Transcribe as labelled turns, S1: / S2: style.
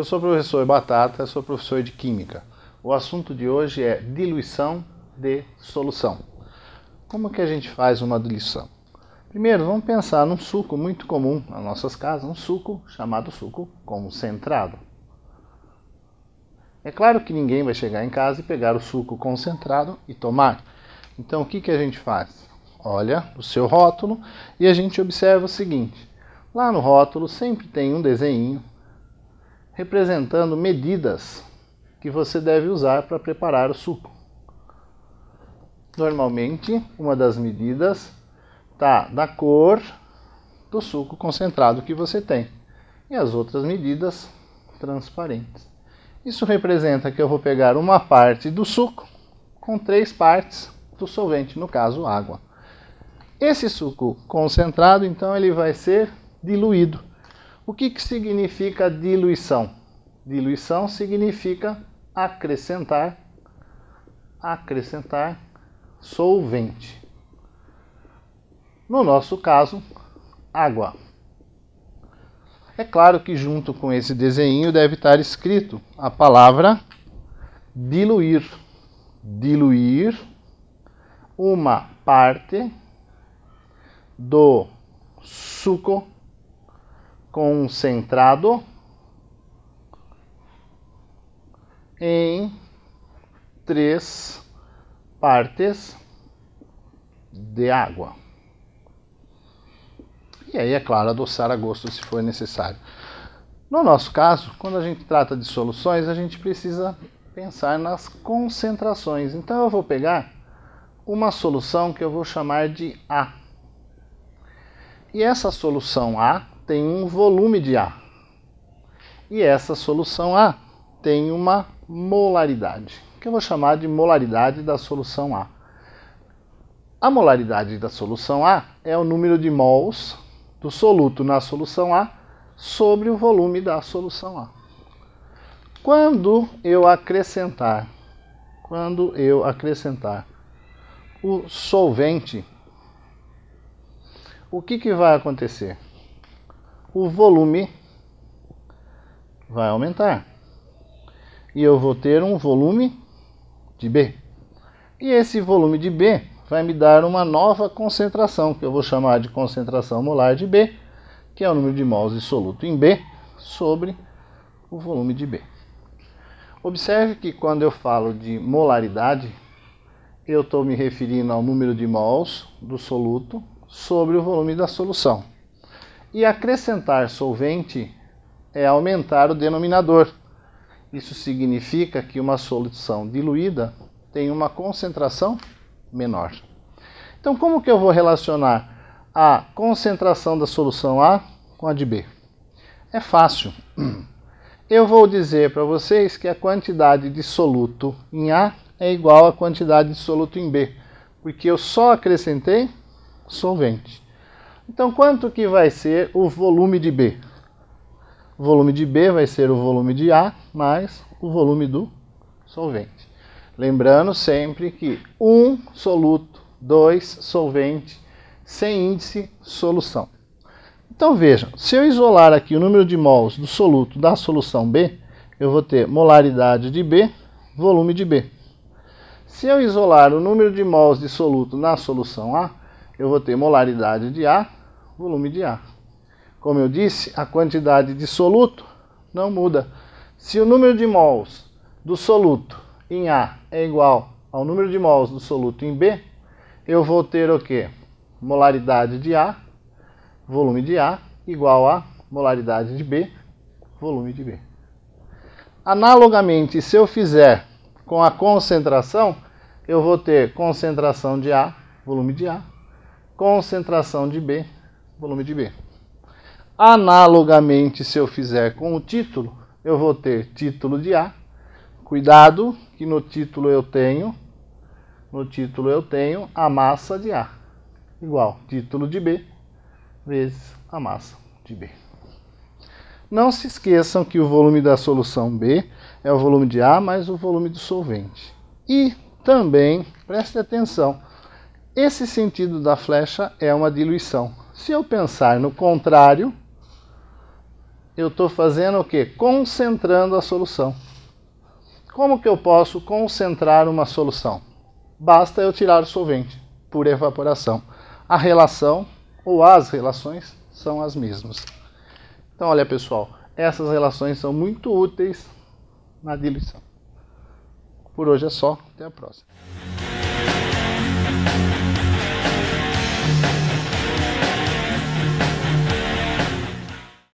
S1: Eu sou professor Batata, sou professor de Química. O assunto de hoje é diluição de solução. Como que a gente faz uma diluição? Primeiro, vamos pensar num suco muito comum nas nossas casas, um suco chamado suco concentrado. É claro que ninguém vai chegar em casa e pegar o suco concentrado e tomar. Então, o que, que a gente faz? Olha o seu rótulo e a gente observa o seguinte: lá no rótulo sempre tem um desenho representando medidas que você deve usar para preparar o suco. Normalmente, uma das medidas está da cor do suco concentrado que você tem e as outras medidas transparentes. Isso representa que eu vou pegar uma parte do suco com três partes do solvente, no caso água. Esse suco concentrado, então, ele vai ser diluído o que, que significa diluição? Diluição significa acrescentar, acrescentar solvente. No nosso caso, água. É claro que junto com esse desenho deve estar escrito a palavra diluir. Diluir uma parte do suco concentrado em três partes de água. E aí, é claro, adoçar a gosto se for necessário. No nosso caso, quando a gente trata de soluções, a gente precisa pensar nas concentrações. Então, eu vou pegar uma solução que eu vou chamar de A. E essa solução A tem um volume de A. E essa solução A tem uma molaridade, que eu vou chamar de molaridade da solução A. A molaridade da solução A é o número de mols do soluto na solução A sobre o volume da solução A. Quando eu acrescentar, quando eu acrescentar o solvente, o que, que vai acontecer? o volume vai aumentar. E eu vou ter um volume de B. E esse volume de B vai me dar uma nova concentração, que eu vou chamar de concentração molar de B, que é o número de mols de soluto em B, sobre o volume de B. Observe que quando eu falo de molaridade, eu estou me referindo ao número de mols do soluto sobre o volume da solução. E acrescentar solvente é aumentar o denominador. Isso significa que uma solução diluída tem uma concentração menor. Então, como que eu vou relacionar a concentração da solução A com a de B? É fácil. Eu vou dizer para vocês que a quantidade de soluto em A é igual à quantidade de soluto em B, porque eu só acrescentei solvente. Então, quanto que vai ser o volume de B? O volume de B vai ser o volume de A mais o volume do solvente. Lembrando sempre que um soluto, dois solvente, sem índice, solução. Então vejam, se eu isolar aqui o número de mols do soluto da solução B, eu vou ter molaridade de B, volume de B. Se eu isolar o número de mols de soluto na solução A, eu vou ter molaridade de A, volume de ar. Como eu disse, a quantidade de soluto não muda. Se o número de mols do soluto em A é igual ao número de mols do soluto em B, eu vou ter o que? Molaridade de A, volume de A, igual a molaridade de B, volume de B. Analogamente, se eu fizer com a concentração, eu vou ter concentração de A, volume de A, concentração de B, volume de B. Analogamente, se eu fizer com o título, eu vou ter título de A. Cuidado que no título eu tenho no título eu tenho a massa de A igual título de B vezes a massa de B. Não se esqueçam que o volume da solução B é o volume de A mais o volume do solvente. E também, preste atenção, esse sentido da flecha é uma diluição. Se eu pensar no contrário, eu estou fazendo o quê? Concentrando a solução. Como que eu posso concentrar uma solução? Basta eu tirar o solvente por evaporação. A relação ou as relações são as mesmas. Então, olha pessoal, essas relações são muito úteis na diluição. Por hoje é só, até a próxima.